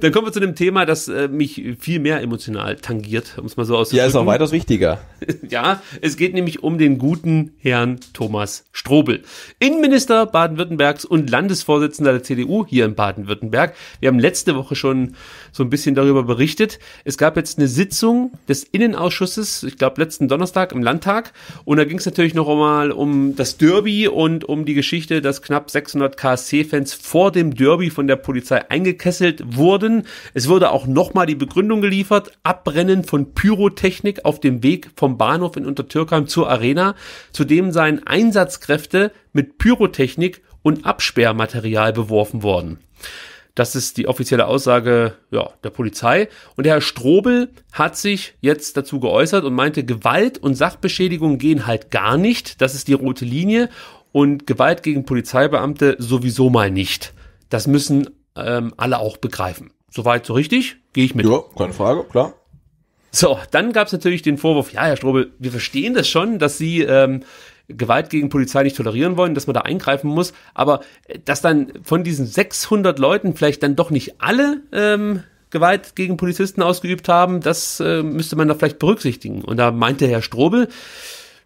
Dann kommen wir zu dem Thema, das äh, mich viel mehr emotional tangiert, um es mal so auszudrücken. Ja, ist auch weitaus wichtiger. ja, es geht nämlich um den guten Herrn Thomas Strobel. Innenminister Baden-Württembergs und Landesvorsitzender der CDU hier in Baden-Württemberg. Wir haben letzte Woche schon so ein bisschen darüber berichtet. Es gab jetzt eine Sitzung des Innenausschusses, ich glaube letzten Donnerstag im Landtag. Und da ging es natürlich noch einmal um das Derby und um die Geschichte, dass knapp 600 KSC-Fans vor dem Derby von der Polizei eingekesselt wurden wurden. Es wurde auch nochmal die Begründung geliefert, Abbrennen von Pyrotechnik auf dem Weg vom Bahnhof in Untertürkheim zur Arena, zudem seien Einsatzkräfte mit Pyrotechnik und Absperrmaterial beworfen worden. Das ist die offizielle Aussage ja, der Polizei. Und der Herr Strobel hat sich jetzt dazu geäußert und meinte, Gewalt und Sachbeschädigung gehen halt gar nicht. Das ist die rote Linie. Und Gewalt gegen Polizeibeamte sowieso mal nicht. Das müssen ähm, alle auch begreifen. Soweit so richtig? Gehe ich mit. Ja, keine Frage, klar. So, dann gab es natürlich den Vorwurf, ja, Herr Strobel, wir verstehen das schon, dass Sie ähm, Gewalt gegen Polizei nicht tolerieren wollen, dass man da eingreifen muss, aber äh, dass dann von diesen 600 Leuten vielleicht dann doch nicht alle ähm, Gewalt gegen Polizisten ausgeübt haben, das äh, müsste man da vielleicht berücksichtigen. Und da meinte Herr Strobel,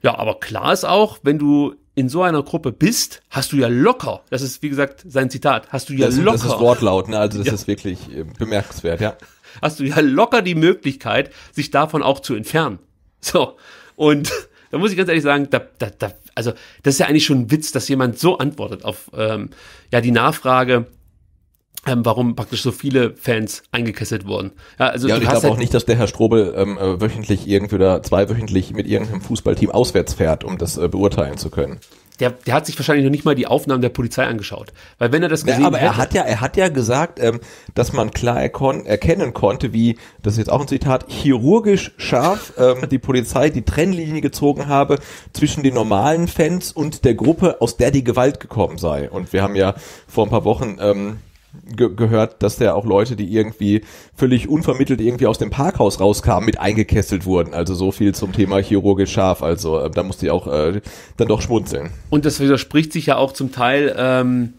ja, aber klar ist auch, wenn du in so einer Gruppe bist, hast du ja locker, das ist wie gesagt sein Zitat, hast du ja das, locker. Das ist Wortlaut, ne? also das ja. ist wirklich äh, bemerkenswert, ja. Hast du ja locker die Möglichkeit, sich davon auch zu entfernen. So, und da muss ich ganz ehrlich sagen, da, da, da, also das ist ja eigentlich schon ein Witz, dass jemand so antwortet auf ähm, ja die Nachfrage, ähm, warum praktisch so viele Fans eingekesselt wurden. Ja, also ja, ich glaube halt auch nicht, dass der Herr Strobel ähm, äh, wöchentlich irgendwie oder zweiwöchentlich mit irgendeinem Fußballteam auswärts fährt, um das äh, beurteilen zu können. Der, der hat sich wahrscheinlich noch nicht mal die Aufnahmen der Polizei angeschaut, weil wenn er das gesehen ja, aber hätte, er hat ja er hat ja gesagt, ähm, dass man klar erkon erkennen konnte, wie das ist jetzt auch ein Zitat chirurgisch scharf ähm, die Polizei die Trennlinie gezogen habe zwischen den normalen Fans und der Gruppe, aus der die Gewalt gekommen sei. Und wir haben ja vor ein paar Wochen ähm, ge gehört, dass da auch Leute, die irgendwie völlig unvermittelt irgendwie aus dem Parkhaus rauskamen, mit eingekesselt wurden. Also so viel zum Thema chirurgisch scharf. Also äh, da musste ich auch äh, dann doch schmunzeln. Und das widerspricht sich ja auch zum Teil. Ähm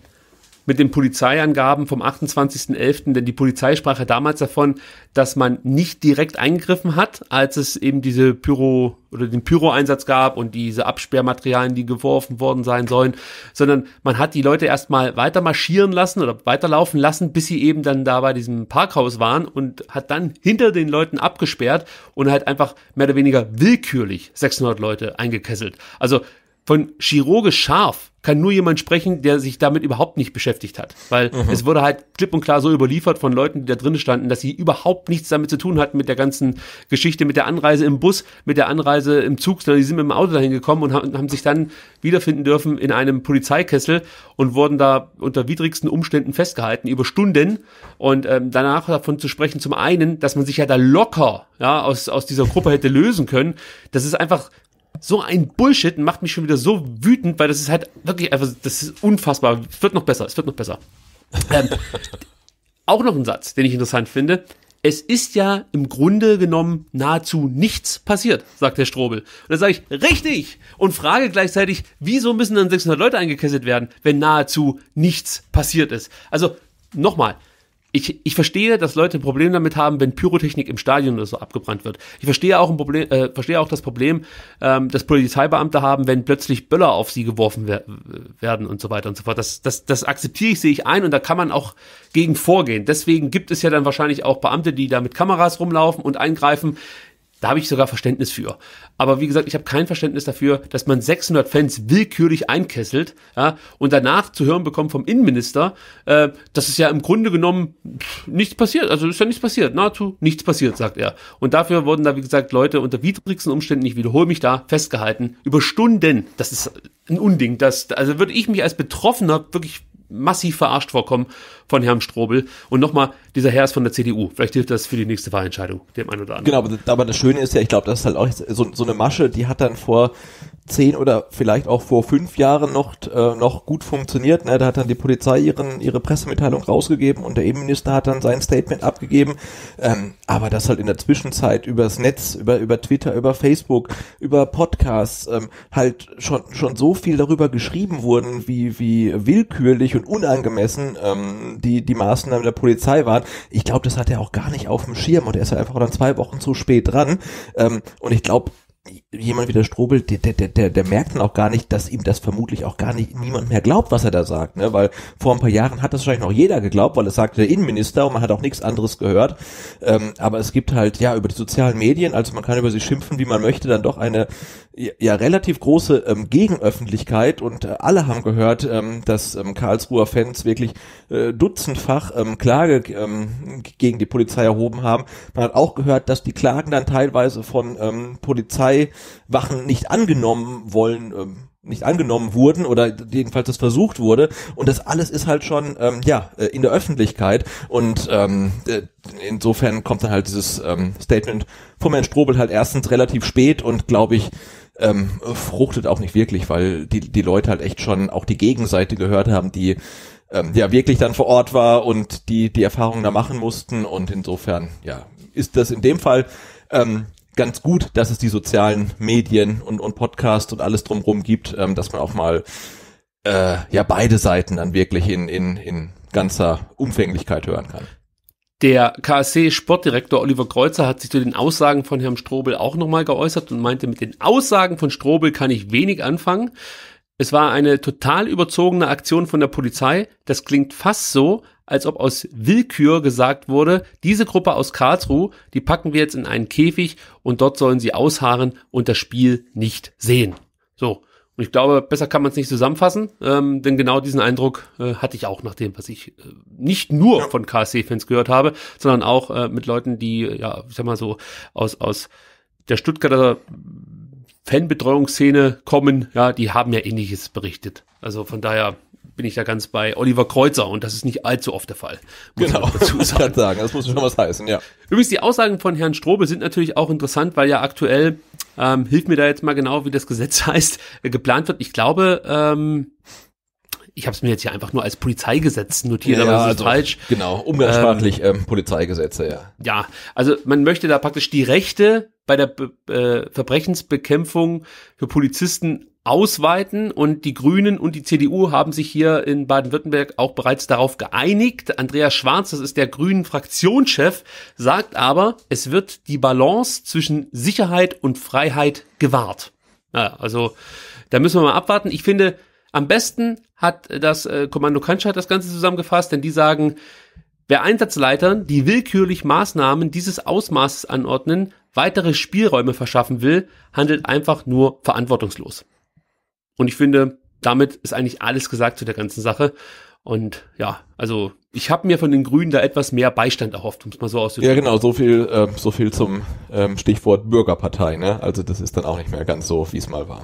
mit den Polizeiangaben vom 28.11., denn die Polizei sprach ja damals davon, dass man nicht direkt eingegriffen hat, als es eben diese Pyro oder den Pyro-Einsatz gab und diese Absperrmaterialien, die geworfen worden sein sollen, sondern man hat die Leute erstmal weiter marschieren lassen oder weiterlaufen lassen, bis sie eben dann da bei diesem Parkhaus waren und hat dann hinter den Leuten abgesperrt und halt einfach mehr oder weniger willkürlich 600 Leute eingekesselt. Also von chirurgisch scharf kann nur jemand sprechen, der sich damit überhaupt nicht beschäftigt hat. Weil mhm. es wurde halt klipp und klar so überliefert von Leuten, die da drin standen, dass sie überhaupt nichts damit zu tun hatten mit der ganzen Geschichte, mit der Anreise im Bus, mit der Anreise im Zug, sondern die sind mit dem Auto dahin gekommen und haben, haben sich dann wiederfinden dürfen in einem Polizeikessel und wurden da unter widrigsten Umständen festgehalten, über Stunden. Und ähm, danach davon zu sprechen, zum einen, dass man sich ja da locker ja, aus, aus dieser Gruppe hätte lösen können, das ist einfach so ein Bullshit macht mich schon wieder so wütend, weil das ist halt wirklich einfach, das ist unfassbar. Es wird noch besser, es wird noch besser. ähm, auch noch ein Satz, den ich interessant finde. Es ist ja im Grunde genommen nahezu nichts passiert, sagt der Strobel. Und dann sage ich, richtig! Und frage gleichzeitig, wieso müssen dann 600 Leute eingekesselt werden, wenn nahezu nichts passiert ist? Also, nochmal, ich, ich verstehe, dass Leute ein Problem damit haben, wenn Pyrotechnik im Stadion oder so abgebrannt wird. Ich verstehe auch, ein Problem, äh, verstehe auch das Problem, ähm, dass Polizeibeamte haben, wenn plötzlich Böller auf sie geworfen wer werden und so weiter und so fort. Das, das, das akzeptiere ich, sehe ich ein und da kann man auch gegen vorgehen. Deswegen gibt es ja dann wahrscheinlich auch Beamte, die da mit Kameras rumlaufen und eingreifen, da habe ich sogar Verständnis für. Aber wie gesagt, ich habe kein Verständnis dafür, dass man 600 Fans willkürlich einkesselt ja, und danach zu hören bekommt vom Innenminister, äh, dass es ja im Grunde genommen pff, nichts passiert. Also ist ja nichts passiert, nahezu nichts passiert, sagt er. Und dafür wurden da, wie gesagt, Leute unter widrigsten Umständen, ich wiederhole mich da, festgehalten, über Stunden. Das ist ein Unding. Das, also würde ich mich als Betroffener wirklich massiv verarscht vorkommen von Herrn Strobel. Und nochmal, dieser Herr ist von der CDU. Vielleicht hilft das für die nächste Wahlentscheidung, dem einen oder anderen. Genau, aber das Schöne ist ja, ich glaube, das ist halt auch so, so eine Masche, die hat dann vor zehn oder vielleicht auch vor fünf Jahren noch, äh, noch gut funktioniert. Ne? Da hat dann die Polizei ihren, ihre Pressemitteilung rausgegeben und der Innenminister hat dann sein Statement abgegeben. Ähm, aber das halt in der Zwischenzeit übers Netz, über, über Twitter, über Facebook, über Podcasts ähm, halt schon, schon so viel darüber geschrieben wurden, wie, wie willkürlich und unangemessen ähm, die, die Maßnahmen der Polizei waren. Ich glaube, das hat er auch gar nicht auf dem Schirm und er ist halt einfach dann zwei Wochen zu spät dran. Ähm, und ich glaube, jemand wie der Strobel, der, der, der, der der merkt dann auch gar nicht, dass ihm das vermutlich auch gar nicht niemand mehr glaubt, was er da sagt, ne? Weil vor ein paar Jahren hat das wahrscheinlich noch jeder geglaubt, weil es sagte der Innenminister und man hat auch nichts anderes gehört. Ähm, aber es gibt halt ja über die sozialen Medien, also man kann über sie schimpfen, wie man möchte, dann doch eine ja relativ große ähm, Gegenöffentlichkeit und äh, alle haben gehört, ähm, dass ähm, Karlsruher Fans wirklich äh, dutzendfach ähm, Klage ähm, gegen die Polizei erhoben haben. Man hat auch gehört, dass die Klagen dann teilweise von ähm, Polizeiwachen nicht angenommen wollen. Ähm, nicht angenommen wurden oder jedenfalls das versucht wurde und das alles ist halt schon ähm, ja äh, in der Öffentlichkeit und ähm, äh, insofern kommt dann halt dieses ähm, Statement vom Herrn Strobel halt erstens relativ spät und glaube ich ähm, fruchtet auch nicht wirklich, weil die, die Leute halt echt schon auch die Gegenseite gehört haben, die ähm, ja wirklich dann vor Ort war und die die Erfahrungen da machen mussten. Und insofern, ja, ist das in dem Fall ähm, ganz gut, dass es die sozialen Medien und, und Podcasts und alles drumherum gibt, ähm, dass man auch mal äh, ja beide Seiten dann wirklich in, in, in ganzer Umfänglichkeit hören kann. Der KSC-Sportdirektor Oliver Kreuzer hat sich zu den Aussagen von Herrn Strobel auch nochmal geäußert und meinte, mit den Aussagen von Strobel kann ich wenig anfangen. Es war eine total überzogene Aktion von der Polizei. Das klingt fast so, als ob aus Willkür gesagt wurde, diese Gruppe aus Karlsruhe, die packen wir jetzt in einen Käfig und dort sollen sie ausharren und das Spiel nicht sehen. So. Und ich glaube, besser kann man es nicht zusammenfassen, ähm, denn genau diesen Eindruck äh, hatte ich auch nach dem, was ich äh, nicht nur ja. von KSC-Fans gehört habe, sondern auch äh, mit Leuten, die, äh, ja, ich sag mal so, aus, aus der Stuttgarter Fanbetreuungsszene kommen, ja, die haben ja ähnliches berichtet. Also von daher bin ich da ganz bei Oliver Kreuzer und das ist nicht allzu oft der Fall. Genau, dazu sagen. ich sagen, das muss schon was heißen, ja. Übrigens, die Aussagen von Herrn Strobel sind natürlich auch interessant, weil ja aktuell, ähm, hilf mir da jetzt mal genau, wie das Gesetz heißt, äh, geplant wird. Ich glaube, ähm, ich habe es mir jetzt hier einfach nur als Polizeigesetz notiert, ja, aber das ist also, falsch. Genau, umgangssprachlich ähm, ähm, Polizeigesetze, ja. Ja, also man möchte da praktisch die Rechte bei der äh, Verbrechensbekämpfung für Polizisten ausweiten und die Grünen und die CDU haben sich hier in Baden-Württemberg auch bereits darauf geeinigt. Andreas Schwarz, das ist der grünen Fraktionschef, sagt aber, es wird die Balance zwischen Sicherheit und Freiheit gewahrt. Ja, also da müssen wir mal abwarten. Ich finde, am besten hat das äh, Kommando Kanschat das Ganze zusammengefasst, denn die sagen, wer Einsatzleitern, die willkürlich Maßnahmen dieses Ausmaßes anordnen, weitere Spielräume verschaffen will, handelt einfach nur verantwortungslos. Und ich finde, damit ist eigentlich alles gesagt zu der ganzen Sache. Und ja, also ich habe mir von den Grünen da etwas mehr Beistand erhofft, um es mal so auszudrücken. Ja, genau, so viel, äh, so viel zum ähm, Stichwort Bürgerpartei. Ne? Also das ist dann auch nicht mehr ganz so, wie es mal war.